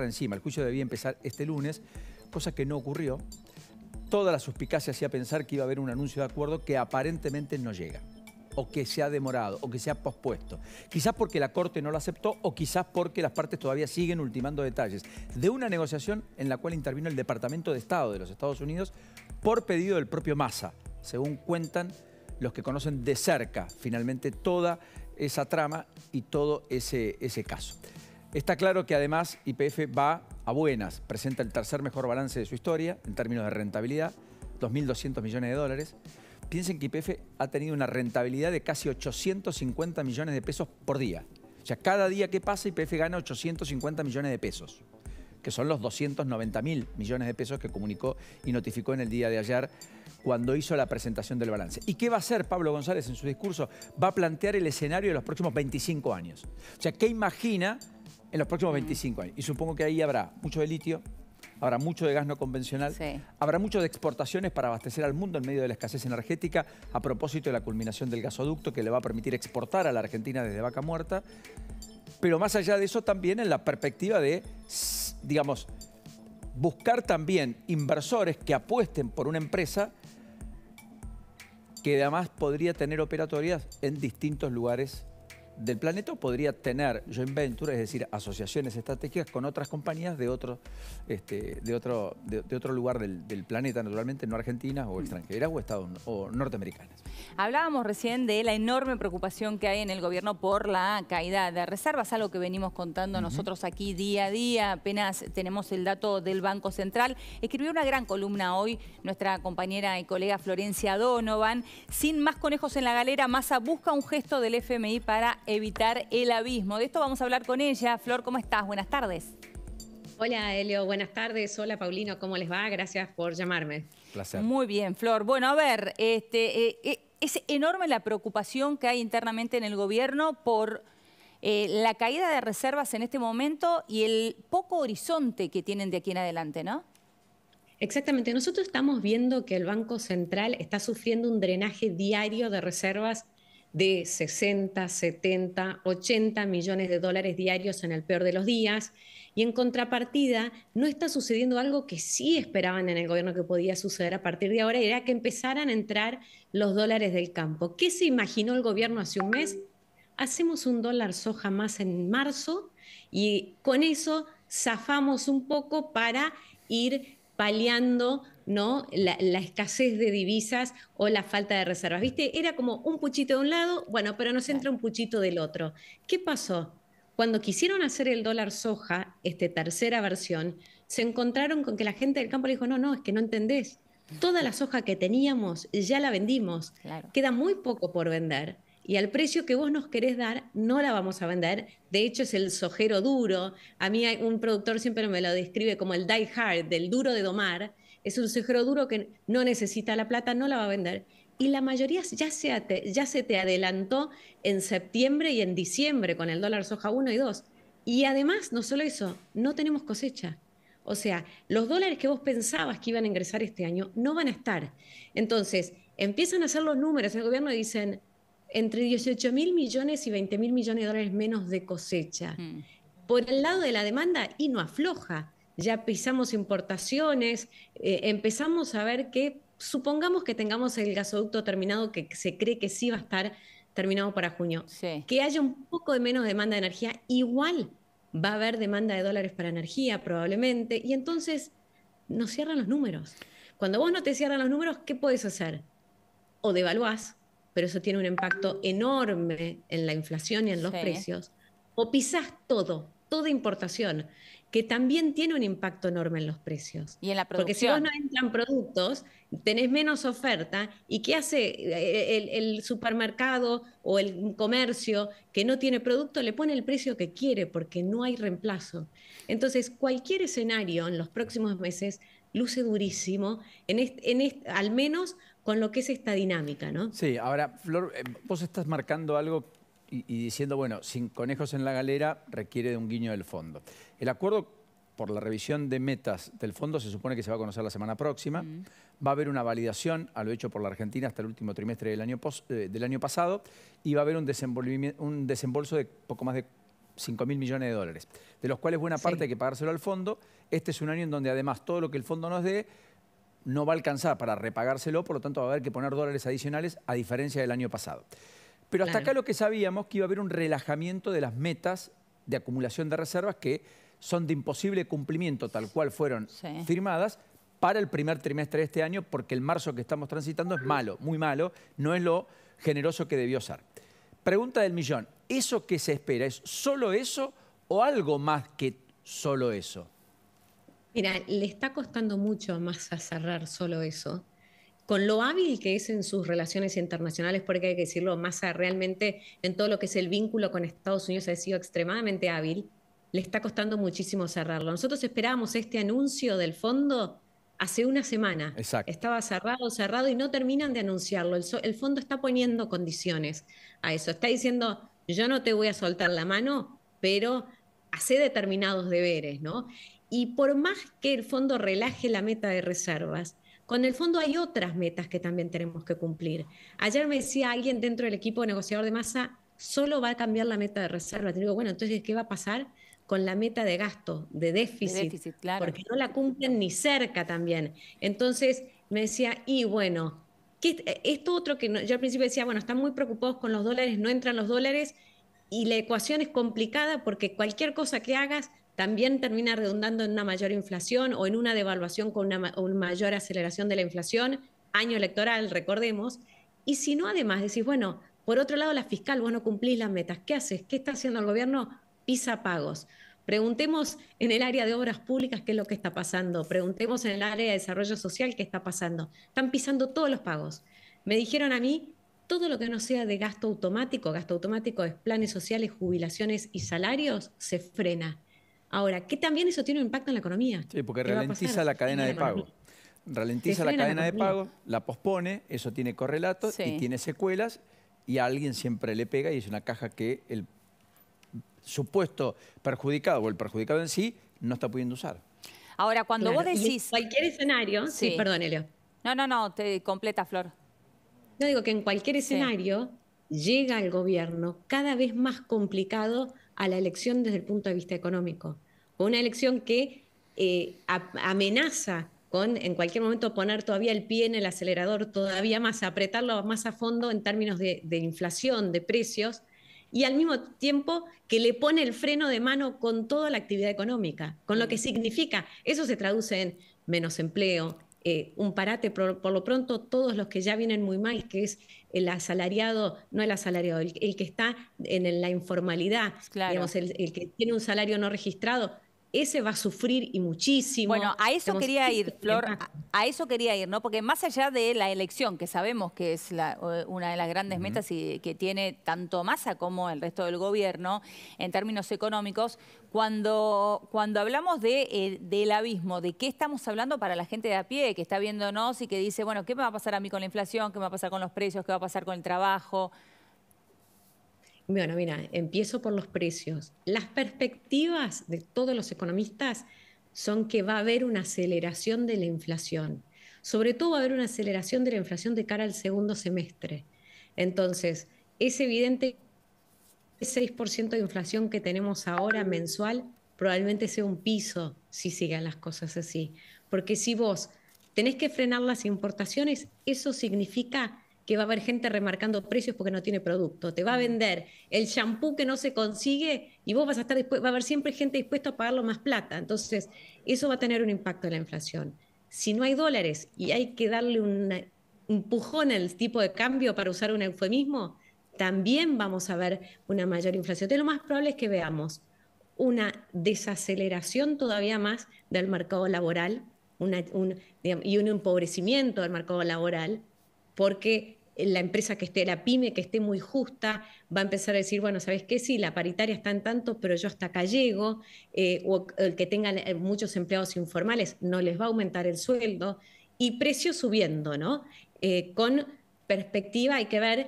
encima. El juicio debía empezar este lunes, cosa que no ocurrió. Toda la suspicacia hacía pensar que iba a haber un anuncio de acuerdo que aparentemente no llega o que se ha demorado, o que se ha pospuesto. Quizás porque la Corte no lo aceptó o quizás porque las partes todavía siguen ultimando detalles de una negociación en la cual intervino el Departamento de Estado de los Estados Unidos por pedido del propio Massa, según cuentan los que conocen de cerca finalmente toda esa trama y todo ese, ese caso. Está claro que además IPF va a buenas, presenta el tercer mejor balance de su historia en términos de rentabilidad, 2.200 millones de dólares. Piensen que IPF ha tenido una rentabilidad de casi 850 millones de pesos por día. O sea, cada día que pasa IPF gana 850 millones de pesos, que son los 290 mil millones de pesos que comunicó y notificó en el día de ayer cuando hizo la presentación del balance. ¿Y qué va a hacer Pablo González en su discurso? Va a plantear el escenario de los próximos 25 años. O sea, ¿qué imagina en los próximos 25 años. Y supongo que ahí habrá mucho de litio, habrá mucho de gas no convencional, habrá mucho de exportaciones para abastecer al mundo en medio de la escasez energética a propósito de la culminación del gasoducto que le va a permitir exportar a la Argentina desde Vaca Muerta. Pero más allá de eso también en la perspectiva de, digamos, buscar también inversores que apuesten por una empresa que además podría tener operatorias en distintos lugares del planeta podría tener joint venture, es decir, asociaciones estratégicas con otras compañías de otro, este, de otro, de, otro lugar del, planeta, naturalmente, no argentinas o extranjeras o, Estados, o norteamericanas. Hablábamos recién de la enorme preocupación que hay en el gobierno por la caída de reservas, algo que venimos contando nosotros aquí día a día, apenas tenemos el dato del Banco Central. Escribió una gran columna hoy nuestra compañera y colega Florencia Donovan, sin más conejos en la galera, Massa busca un gesto del FMI para evitar el abismo. De esto vamos a hablar con ella. Flor, ¿cómo estás? Buenas tardes. Hola Elio, buenas tardes. Hola Paulino, ¿cómo les va? Gracias por llamarme. Placer. Muy bien, Flor. Bueno, a ver, este, eh, eh, es enorme la preocupación que hay internamente en el gobierno por eh, la caída de reservas en este momento y el poco horizonte que tienen de aquí en adelante, ¿no? Exactamente, nosotros estamos viendo que el Banco Central está sufriendo un drenaje diario de reservas de 60, 70, 80 millones de dólares diarios en el peor de los días. Y en contrapartida, no está sucediendo algo que sí esperaban en el gobierno que podía suceder a partir de ahora, era que empezaran a entrar los dólares del campo. ¿Qué se imaginó el gobierno hace un mes? Hacemos un dólar soja más en marzo y con eso zafamos un poco para ir paliando ¿no? La, escasez de divisas o la falta de reservas. ¿Viste? Era como un puchito de un lado, bueno, pero nos entra un puchito del otro. ¿Qué pasó? Cuando quisieron hacer el dólar soja, este tercera versión, se encontraron con que la gente del campo le dijo, no, no, es que no entendés. Toda la soja que teníamos ya la vendimos. Queda muy poco por vender. Y al precio que vos nos querés dar, no la vamos a vender. De hecho, es el sojero duro. A mí un productor siempre me lo describe como el die hard, del duro de domar es un cejero duro que no necesita la plata, no la va a vender. Y la mayoría ya se, te adelantó en septiembre y en diciembre con el dólar soja 1 y 2. Y además, no solo eso, no tenemos cosecha. O sea, los dólares que vos pensabas que iban a ingresar este año no van a estar. Entonces, empiezan a hacer los números, el gobierno dicen entre 18 mil millones y 20 mil millones de dólares menos de cosecha. Mm. Por el lado de la demanda, y no afloja ya pisamos importaciones, eh, empezamos a ver que supongamos que tengamos el gasoducto terminado que se cree que sí va a estar terminado para junio, que haya un poco de menos demanda de energía, igual va a haber demanda de dólares para energía probablemente, y entonces nos cierran los números. Cuando vos no te cierran los números, ¿qué puedes hacer? O devaluás, pero eso tiene un impacto enorme en la inflación y en los precios, o pisás todo, toda importación que también tiene un impacto enorme en los precios. Y en la producción. Porque si vos no entran productos, tenés menos oferta, ¿y qué hace eh, el, supermercado o el comercio que no tiene producto? Le pone el precio que quiere porque no hay reemplazo. Entonces, cualquier escenario en los próximos meses luce durísimo, en al menos con lo que es esta dinámica, ¿no? Sí, ahora, Flor, eh, vos estás marcando algo y, diciendo, bueno, sin conejos en la galera requiere de un guiño del fondo. El acuerdo por la revisión de metas del fondo se supone que se va a conocer la semana próxima. Va a haber una validación a lo hecho por la Argentina hasta el último trimestre del año, eh, del año pasado y va a haber un, desembolso de poco más de 5 mil millones de dólares, de los cuales buena parte hay que pagárselo al fondo. Este es un año en donde además todo lo que el fondo nos dé no va a alcanzar para repagárselo, por lo tanto va a haber que poner dólares adicionales a diferencia del año pasado. Pero hasta acá lo que sabíamos que iba a haber un relajamiento de las metas de acumulación de reservas que son de imposible cumplimiento, tal cual fueron firmadas, para el primer trimestre de este año, porque el marzo que estamos transitando es malo, muy malo, no es lo generoso que debió ser. Pregunta del millón, ¿eso que se espera es solo eso o algo más que solo eso? Mira, le está costando mucho más a cerrar solo eso, con lo hábil que es en sus relaciones internacionales, porque hay que decirlo, más realmente en todo lo que es el vínculo con Estados Unidos ha sido extremadamente hábil, le está costando muchísimo cerrarlo. Nosotros esperábamos este anuncio del fondo hace una semana. Estaba cerrado, cerrado y no terminan de anunciarlo. El, el fondo está poniendo condiciones a eso. Está diciendo, yo no te voy a soltar la mano, pero hace determinados deberes, ¿no? Y por más que el fondo relaje la meta de reservas, con el fondo hay otras metas que también tenemos que cumplir. Ayer me decía alguien dentro del equipo de negociador de masa, solo va a cambiar la meta de reserva. Te digo, bueno, entonces, ¿qué va a pasar con la meta de gasto, de déficit? claro. Porque no la cumplen ni cerca también. Entonces, me decía, y bueno, e-, esto otro que yo al principio decía, bueno, están muy preocupados con los dólares, no entran los dólares, y la ecuación es complicada porque cualquier cosa que hagas también termina redundando en una mayor inflación o en una devaluación con una, mayor aceleración de la inflación, año electoral, recordemos, y si no, además decís, bueno, por otro lado, la fiscal, vos no cumplís las metas, ¿qué haces? ¿Qué está haciendo el gobierno? Pisa pagos. Preguntemos en el área de obras públicas qué es lo que está pasando. Preguntemos en el área de desarrollo social qué está pasando. Están pisando todos los pagos. Me dijeron a mí, todo lo que no sea de gasto automático, gasto automático es planes sociales, jubilaciones y salarios, se frena. Ahora, ¿qué también eso tiene un impacto en la economía. Sí, porque ralentiza la cadena de pago. Ralentiza la cadena de pago, la pospone, eso tiene correlato y tiene secuelas y a alguien siempre le pega y es una caja que el supuesto perjudicado o el perjudicado en sí no está pudiendo usar. Ahora, cuando vos decís... En cualquier escenario... Sí, perdón, No, no, no, te completa, Flor. Yo digo que en cualquier escenario llega al gobierno cada vez más complicado a la elección desde el punto de vista económico. Una elección que eh, amenaza con en cualquier momento poner todavía el pie en el acelerador, todavía más, apretarlo más a fondo en términos de, de inflación, de precios, y al mismo tiempo que le pone el freno de mano con toda la actividad económica, con lo que mm. significa. Eso se traduce en menos empleo, eh, un parate, por, lo pronto todos los que ya vienen muy mal, que es el asalariado, no el asalariado, el, que está en la informalidad, digamos, el, que tiene un salario no registrado, ese va a sufrir y muchísimo. Bueno, a eso quería ir, Flor, a, eso quería ir, ¿no? Porque más allá de la elección, que sabemos que es la, una de las grandes metas y que tiene tanto masa como el resto del gobierno en términos económicos, cuando, cuando hablamos de, eh, del abismo, de qué estamos hablando para la gente de a pie que está viéndonos y que dice, bueno, ¿qué me va a pasar a mí con la inflación? ¿Qué me va a pasar con los precios? ¿Qué va a pasar con el trabajo? Bueno, mira, empiezo por los precios. Las perspectivas de todos los economistas son que va a haber una aceleración de la inflación. Sobre todo va a haber una aceleración de la inflación de cara al segundo semestre. Entonces, es evidente que el 6% de inflación que tenemos ahora mensual probablemente sea un piso si siguen las cosas así. Porque si vos tenés que frenar las importaciones, eso significa que va a haber gente remarcando precios porque no tiene producto. Te va a mm. vender el shampoo que no se consigue y vos vas a estar va a haber siempre gente dispuesta a pagarlo más plata. Entonces, eso va a tener un impacto en la inflación. Si no hay dólares y hay que darle un empujón al tipo de cambio para usar un eufemismo, también vamos a ver una mayor inflación. Entonces, lo más probable es que veamos una desaceleración todavía más del mercado laboral y un empobrecimiento del mercado laboral porque la empresa que esté, la pyme que esté muy justa, va a empezar a decir, bueno, ¿sabes qué? Sí, la paritaria está en tanto, pero yo hasta acá eh, o el que tengan eh, muchos empleados informales no les va a aumentar el sueldo, y precios subiendo, ¿no? Eh, con perspectiva hay que ver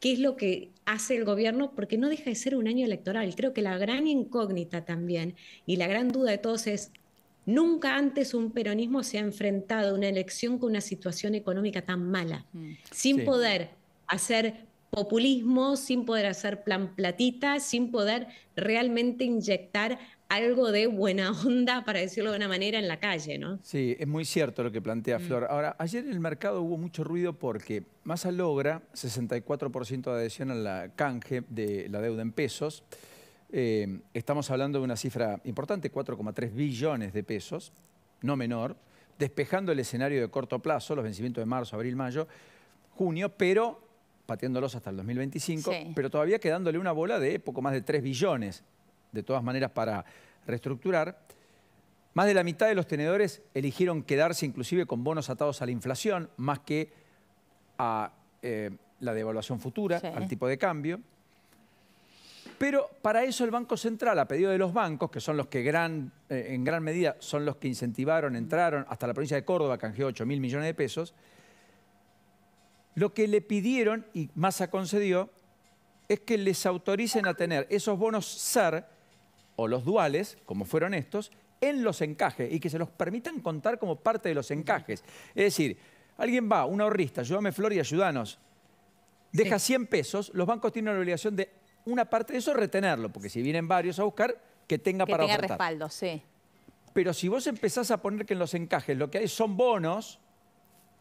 qué es lo que hace el gobierno, porque no deja de ser un año electoral. Creo que la gran incógnita también y la gran duda de todos es Nunca antes un peronismo se ha enfrentado a una elección con una situación económica tan mala, mm. sin poder hacer populismo, sin poder hacer plan platita, sin poder realmente inyectar algo de buena onda, para decirlo de una manera, en la calle, ¿no? Sí, es muy cierto lo que plantea mm. Flor. Ahora, ayer en el mercado hubo mucho ruido porque Massa logra 64% de adhesión a la canje de la deuda en pesos. Eh, estamos hablando de una cifra importante, 4,3 billones de pesos, no menor, despejando el escenario de corto plazo, los vencimientos de marzo, abril, mayo, junio, pero pateándolos hasta el 2025, pero todavía quedándole una bola de poco más de 3 billones, de todas maneras, para reestructurar. Más de la mitad de los tenedores eligieron quedarse inclusive con bonos atados a la inflación, más que a eh, la devaluación futura, al tipo de cambio. Pero para eso el Banco Central, a pedido de los bancos, que son los que eh, en gran medida son los que incentivaron, entraron, hasta la provincia de Córdoba canjeó 8 mil millones de pesos, lo que le pidieron, y Massa concedió, es que les autoricen a tener esos bonos SER o los duales, como fueron estos, en los encajes y que se los permitan contar como parte de los encajes. Es decir, alguien va, un ahorrista, ayúdame Flor y ayudanos, deja 100 pesos, los bancos tienen la obligación de una parte de eso retenerlo, porque si vienen varios a buscar, que tenga que tenga respaldo, sí. Pero si vos empezás a poner que en los encajes lo que hay son bonos,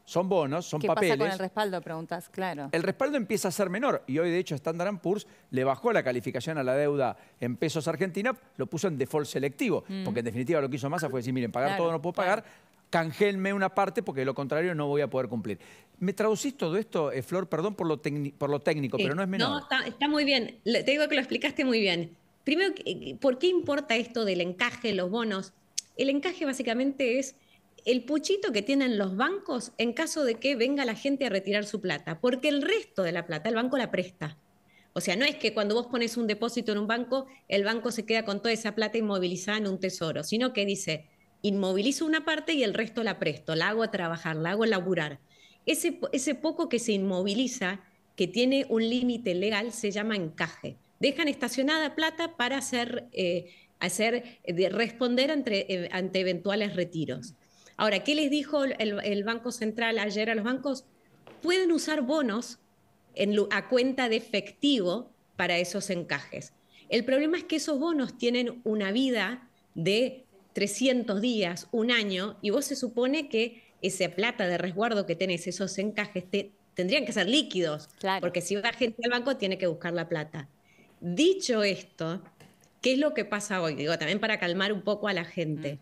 son bonos, son papeles. ¿Qué pasa con el respaldo? Preguntas, claro. El respaldo empieza a ser menor y hoy, de hecho, Standard Poor's le bajó la calificación a la deuda en pesos argentina, lo puso en default selectivo, mm. porque en definitiva lo que hizo Massa fue decir, miren, pagar todo no puedo pagar, Cangelme una parte porque de lo contrario no voy a poder cumplir. ¿Me traducís todo esto, eh, Flor? Perdón por lo, por lo técnico, pero no es menor. No, está, muy bien. te digo que lo explicaste muy bien. Primero, ¿por qué importa esto del encaje, los bonos? El encaje básicamente es el puchito que tienen los bancos en caso de que venga la gente a retirar su plata, porque el resto de la plata el banco la presta. O sea, no es que cuando vos pones un depósito en un banco, el banco se queda con toda esa plata inmovilizada en un tesoro, sino que dice, inmovilizo una parte y el resto la presto, la hago trabajar, la hago laburar. Ese, poco que se inmoviliza, que tiene un límite legal, se llama encaje. Dejan estacionada plata para hacer, eh, hacer eh, responder eh, ante, eventuales retiros. Ahora, ¿qué les dijo el, Banco Central ayer a los bancos? Pueden usar bonos a cuenta de efectivo para esos encajes. El problema es que esos bonos tienen una vida de 300 días, un año, y vos se supone que esa plata de resguardo que tenés, esos encajes, tendrían que ser líquidos, claro. porque si va gente al banco tiene que buscar la plata. Dicho esto, ¿qué es lo que pasa hoy? Digo, también para calmar un poco a la gente. Mm.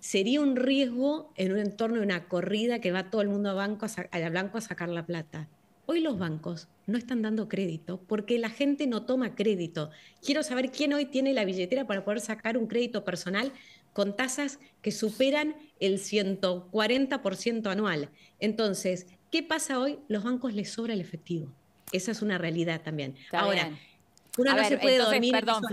Sería un riesgo en un entorno de una corrida que va todo el mundo a banco a al banco a sacar la plata. Hoy los bancos no están dando crédito porque la gente no toma crédito. Quiero saber quién hoy tiene la billetera para poder sacar un crédito personal con tasas que superan el 140% anual. Entonces, ¿qué pasa hoy? Los bancos les sobra el efectivo. Esa es una realidad también. Ahora, se puede dormir. Perdón,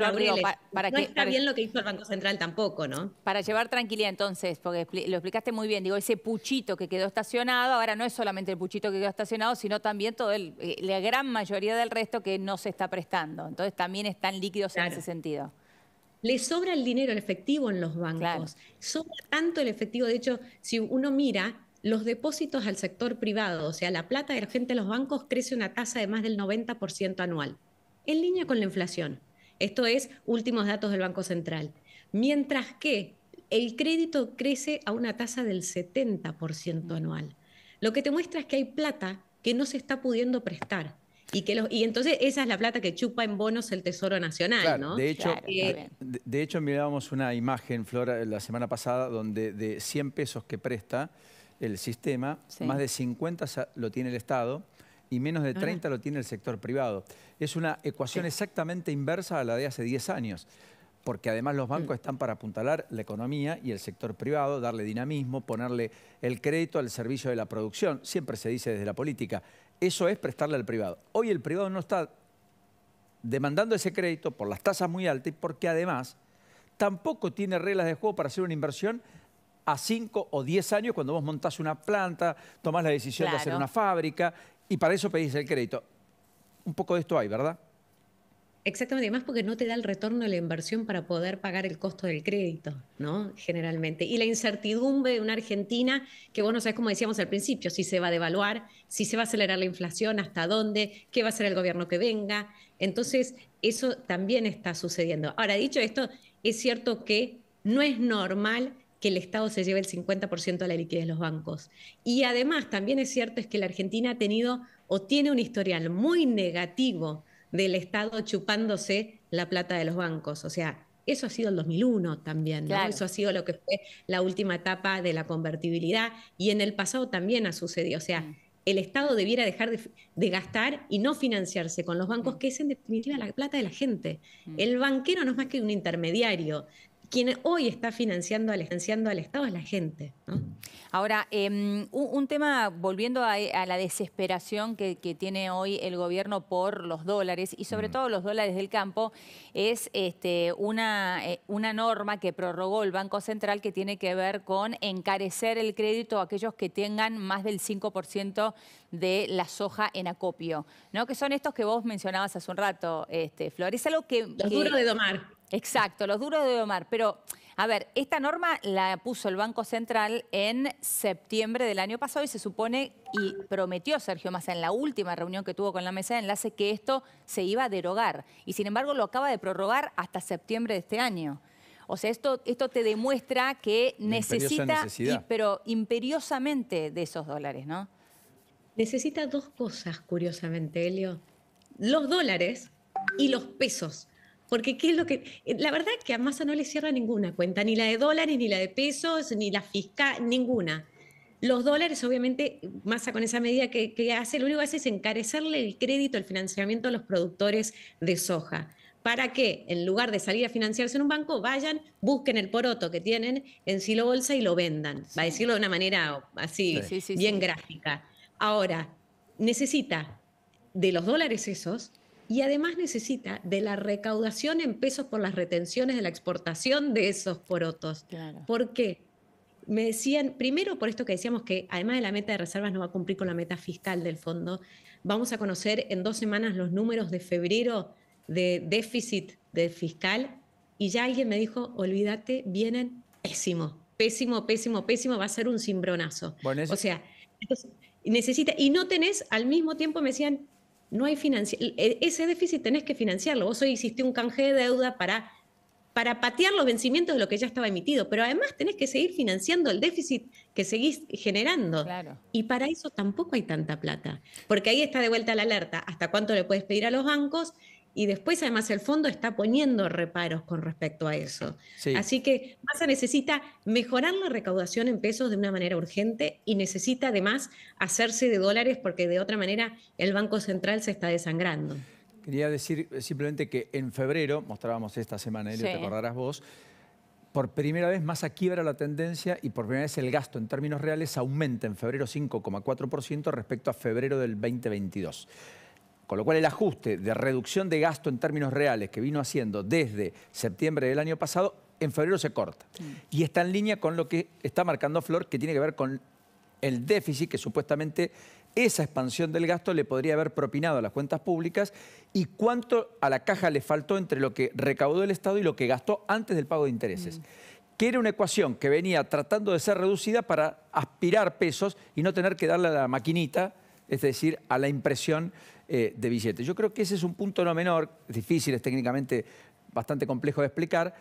para, no está bien lo que hizo el Banco Central tampoco, ¿no? Para llevar tranquilidad entonces, porque lo explicaste muy bien, digo, ese puchito que quedó estacionado, ahora no es solamente el puchito que quedó estacionado, sino también todo eh, la gran mayoría del resto que no se está prestando. Entonces también están líquidos en ese sentido le sobra el dinero, el efectivo en los bancos. Sobra tanto el efectivo. De hecho, si uno mira los depósitos al sector privado, o sea, la plata de la gente en los bancos crece una tasa de más del 90% anual, en línea con la inflación. Esto es últimos datos del Banco Central. Mientras que el crédito crece a una tasa del 70% mm. anual. Lo que te muestra es que hay plata que no se está pudiendo prestar. Y, que y entonces esa es la plata que chupa en bonos el Tesoro Nacional, ¿no? De hecho, eh, de, hecho, mirábamos una imagen, Flora, la semana pasada, donde de 100 pesos que presta el sistema, más de 50 lo tiene el Estado y menos de 30 lo tiene el sector privado. Es una ecuación exactamente inversa a la de hace 10 años porque además los bancos mm. están para apuntalar la economía y el sector privado, darle dinamismo, ponerle el crédito al servicio de la producción. Siempre se dice desde la política, eso es prestarle al privado. Hoy el privado no está demandando ese crédito por las tasas muy altas y porque además tampoco tiene reglas de juego para hacer una inversión a 5 o 10 años cuando vos montás una planta, tomás la decisión de hacer una fábrica y para eso pedís el crédito. Un poco de esto hay, ¿verdad? Exactamente, más porque no te da el retorno de la inversión para poder pagar el costo del crédito, ¿no? Generalmente. Y la incertidumbre de una Argentina que vos no sabes como decíamos al principio, si se va a devaluar, si se va a acelerar la inflación, hasta dónde, qué va a hacer el gobierno que venga. Entonces, eso también está sucediendo. Ahora, dicho esto, es cierto que no es normal que el Estado se lleve el 50% de la liquidez de los bancos. Y además, también es cierto es que la Argentina ha tenido o tiene un historial muy negativo del Estado chupándose la plata de los bancos. O sea, eso ha sido el 2001 también, Eso ha sido lo que fue la última etapa de la convertibilidad y en el pasado también ha sucedido. O sea, mm. el Estado debiera dejar de, de gastar y no financiarse con los bancos, mm. que es en definitiva la plata de la gente. Mm. El banquero no es más que un intermediario quien hoy está financiando al, financiando al Estado es la gente. Ahora, em, un, tema, volviendo a, la desesperación que, tiene hoy el gobierno por los dólares y sobre mm. todo los dólares del campo, es este, una, eh, una norma que prorrogó el Banco Central que tiene que ver con encarecer el crédito a aquellos que tengan más del 5% de la soja en acopio, ¿no? que son estos que vos mencionabas hace un rato, este, Flor. Es algo que... Los que... de domar. Exacto, los duros de Omar. Pero, a ver, esta norma la puso el Banco Central en septiembre del año pasado y se supone y prometió Sergio Massa en la última reunión que tuvo con la mesa de enlace que esto se iba a derogar. Y sin embargo lo acaba de prorrogar hasta septiembre de este año. O sea, esto, esto te demuestra que necesita, pero imperiosamente de esos dólares, ¿no? Necesita dos cosas, curiosamente, Elio. Los dólares y los pesos. Porque qué es lo que. Eh, la verdad es que a Massa no le cierra ninguna cuenta, ni la de dólares, ni la de pesos, ni la fiscal, ninguna. Los dólares, obviamente, Massa con esa medida que, hace, lo único que hace es encarecerle el crédito, el financiamiento a los productores de soja para que en lugar de salir a financiarse en un banco, vayan, busquen el poroto que tienen en silo bolsa y lo vendan. Va a decirlo de una manera así, bien gráfica. Ahora, necesita de los dólares esos y además necesita de la recaudación en pesos por las retenciones de la exportación de esos porotos. ¿Por qué? Me decían, primero por esto que decíamos que además de la meta de reservas no va a cumplir con la meta fiscal del fondo, vamos a conocer en dos semanas los números de febrero de déficit de fiscal y ya alguien me dijo, olvídate, vienen pésimo pésimo, pésimo, pésimo, va a ser un cimbronazo. O sea, necesita, y no tenés, al mismo tiempo me decían, no hay e, ese déficit tenés que financiarlo. Vos hoy hiciste un canje de deuda para, para patear los vencimientos de lo que ya estaba emitido, pero además tenés que seguir financiando el déficit que seguís generando. Y para eso tampoco hay tanta plata, porque ahí está de vuelta la alerta. ¿Hasta cuánto le puedes pedir a los bancos? y después además el fondo está poniendo reparos con respecto a eso. Así que Massa necesita mejorar la recaudación en pesos de una manera urgente y necesita además hacerse de dólares porque de otra manera el Banco Central se está desangrando. Quería decir eh, simplemente que en febrero, mostrábamos esta semana, Elio, te acordarás vos, por primera vez Massa quiebra la tendencia y por primera vez el gasto en términos reales aumenta en febrero 5,4% respecto a febrero del 2022. Con lo cual el ajuste de reducción de gasto en términos reales que vino haciendo desde septiembre del año pasado, en febrero se corta. Mm. Y está en línea con lo que está marcando Flor, que tiene que ver con el déficit que supuestamente esa expansión del gasto le podría haber propinado a las cuentas públicas y cuánto a la caja le faltó entre lo que recaudó el Estado y lo que gastó antes del pago de intereses. Mm. Que era una ecuación que venía tratando de ser reducida para aspirar pesos y no tener que darle a la maquinita es decir, a la impresión eh, de billetes. Yo creo que ese es un punto no menor, difícil, es técnicamente bastante complejo de explicar,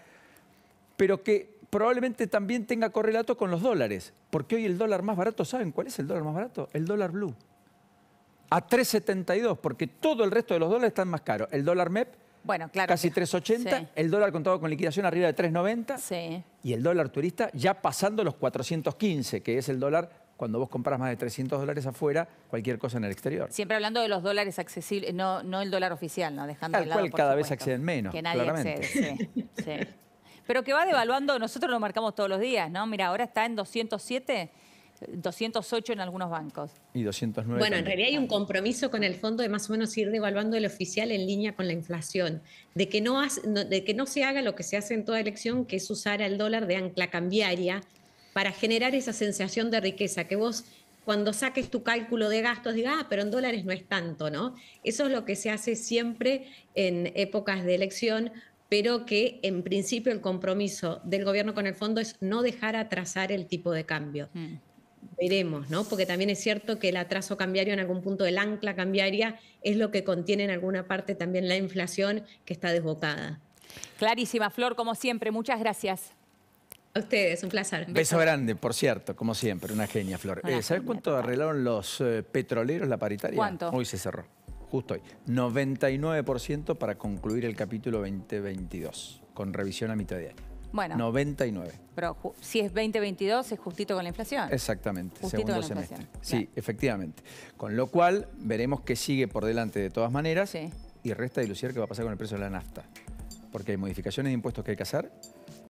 pero que probablemente también tenga correlato con los dólares, porque hoy el dólar más barato, ¿saben cuál es el dólar más barato? El dólar blue. A 3.72, porque todo el resto de los dólares están más caros. El dólar MEP, bueno, claro casi 3.80, el dólar contado con liquidación arriba de 3.90 sí. y el dólar turista ya pasando los 415, que es el dólar cuando vos compras más de 300 dólares afuera, cualquier cosa en el exterior. Siempre hablando de los dólares accesibles, no, no el dólar oficial, ¿no? Dejando de lado, cual cada vez acceden menos, Que nadie accede, sí, Pero que va devaluando, nosotros lo marcamos todos los días, ¿no? Mira, ahora está en 207... 208 en algunos bancos. Y 209. Bueno, en realidad hay un compromiso con el fondo de más o menos ir devaluando el oficial en línea con la inflación, de que no, de que no se haga lo que se hace en toda elección, que es usar el dólar de ancla cambiaria para generar esa sensación de riqueza, que vos cuando saques tu cálculo de gastos digas, ah, pero en dólares no es tanto, ¿no? Eso es lo que se hace siempre en épocas de elección, pero que en principio el compromiso del gobierno con el fondo es no dejar atrasar el tipo de cambio. Mm. Veremos, ¿no? Porque también es cierto que el atraso cambiario en algún punto del ancla cambiaria es lo que contiene en alguna parte también la inflación que está desbocada. Clarísima, Flor, como siempre, muchas gracias. A ustedes, un placer. Beso, grande, por cierto, como siempre, una genia, Flor. Eh, ¿Sabes cuánto arreglaron los eh, petroleros la paritaria? ¿Cuánto? Hoy se cerró, justo hoy. 99% para concluir el capítulo 2022, con revisión a mitad de año. Bueno. 99. Pero si es 2022 es justito con la inflación. Exactamente, segundo semestre. Sí, efectivamente. Con lo cual, veremos qué sigue por delante de todas maneras. Y resta dilucidar qué va a pasar con el precio de la nafta. Porque hay modificaciones de impuestos que hay que hacer